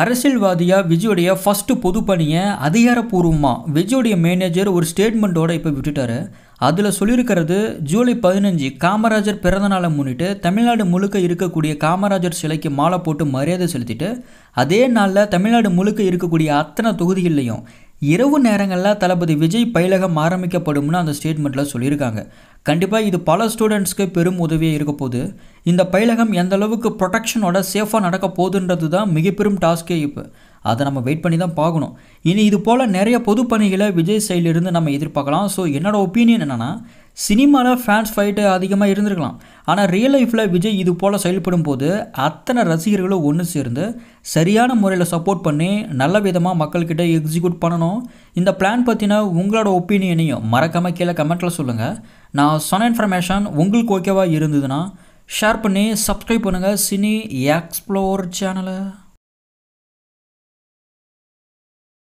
அரசியல்வாதியாக விஜயோடைய ஃபஸ்ட்டு பொது பணியை அதிகாரப்பூர்வமாக விஜயோடைய மேனேஜர் ஒரு ஸ்டேட்மெண்ட்டோடு இப்போ விட்டுட்டார் அதில் சொல்லியிருக்கிறது ஜூலை பதினஞ்சு காமராஜர் பிறந்தநாளை முன்னிட்டு தமிழ்நாடு முழுக்க இருக்கக்கூடிய காமராஜர் சிலைக்கு மாலை போட்டு மரியாதை செலுத்திட்டு அதே நாளில் தமிழ்நாடு முழுக்க இருக்கக்கூடிய அத்தனை தொகுதிகள்லையும் இரவு நேரங்களில் தளபதி விஜய் பயிலகம் ஆரம்பிக்கப்படும்னு அந்த ஸ்டேட்மெண்ட்டில் சொல்லியிருக்காங்க கண்டிப்பாக இது பல ஸ்டூடெண்ட்ஸ்க்கு பெரும் உதவியாக இருக்க போது இந்த பயிலகம் எந்த அளவுக்கு ப்ரொடெக்ஷனோட சேஃபாக நடக்க போகுதுன்றது தான் மிகப்பெரும் டாஸ்க்கே இப்போ அதை நம்ம வெயிட் பண்ணி தான் பார்க்கணும் இனி இது போல் நிறைய பொது பணிகளை விஜய் சைடிலிருந்து நம்ம எதிர்பார்க்கலாம் ஸோ என்னோடய ஒப்பீனியன் என்னென்னா சினிமாவில் ஃபேன்ஸ் ஃபைட்டு அதிகமாக இருந்திருக்கலாம் ஆனால் ரியல் லைஃப்பில் விஜய் இது போல் செயல்படும் போது அத்தனை ரசிகர்களும் ஒன்று சேர்ந்து சரியான முறையில் சப்போர்ட் பண்ணி நல்ல விதமாக மக்கள்கிட்ட எக்ஸிக்யூட் பண்ணணும் இந்த பிளான் பற்றின உங்களோட ஒப்பீனியனையும் மறக்காமல் கீழே கமெண்ட்டில் சொல்லுங்கள் நான் சொன்ன இன்ஃபர்மேஷன் உங்களுக்கு ஓகேவாக இருந்ததுன்னா ஷேர் பண்ணி சப்ஸ்கிரைப் பண்ணுங்கள் சினி எக்ஸ்ப்ளோர் சேனலை